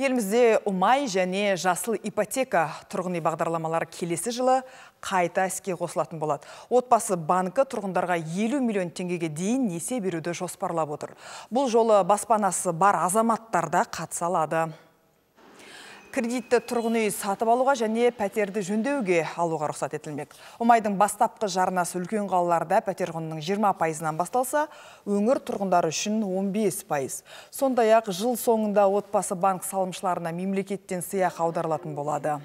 Елімізде ұмай және жасыл ипотека тұрғын үй бағдарламалары келесі жылы қайта іске қосылатын болады. Отбасы банкі тұрғындарға 50 миллион теңгеге дейін несе беруді жоспарлап отыр. Бұл жолы баспанасы бар азаматтарда қатсалады кредитті тұрғын үй сатып алуға және пәтерді жөндеуге алуға рұқсат етілмек Омайдың бастапқы жарнасы үлкен қалаларда пәтер құнының 20 пайызынан басталса өңір тұрғындары үшін 15 пайыз сондай ақ жыл соңында отбасы банк салымшыларына мемлекеттен сыйақы аударылатын болады